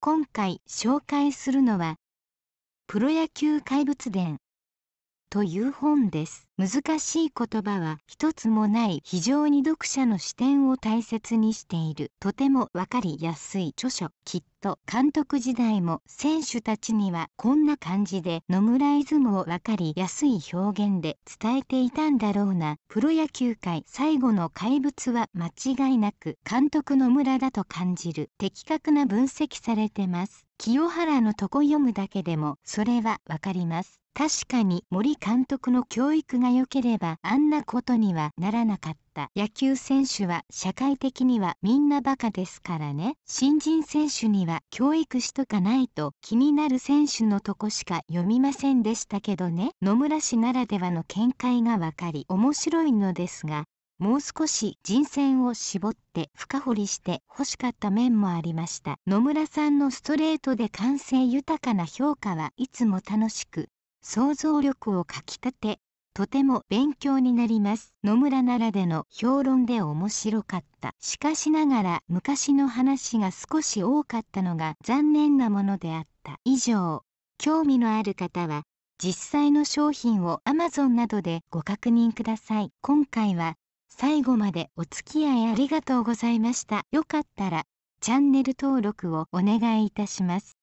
今回紹介するのはプロ野球怪物伝という本です難しい言葉は一つもない非常に読者の視点を大切にしているとてもわかりやすい著書きっと監督時代も選手たちにはこんな感じで野村イズムをわかりやすい表現で伝えていたんだろうなプロ野球界最後の怪物は間違いなく監督野村だと感じる的確な分析されてます清原のとこ読むだけでもそれはわかります確かに森監督の教育が良ければあんなことにはならなかった。野球選手は社会的にはみんなバカですからね新人選手には教育しとかないと気になる選手のとこしか読みませんでしたけどね野村氏ならではの見解がわかり面白いのですがもう少し人選を絞って深掘りして欲しかった面もありました野村さんのストレートで感性豊かな評価はいつも楽しく想像力をかきたてとても勉強になります野村ならでの評論で面白かったしかしながら昔の話が少し多かったのが残念なものであった以上興味のある方は実際の商品を Amazon などでご確認ください今回は最後までお付き合いありがとうございましたよかったらチャンネル登録をお願いいたします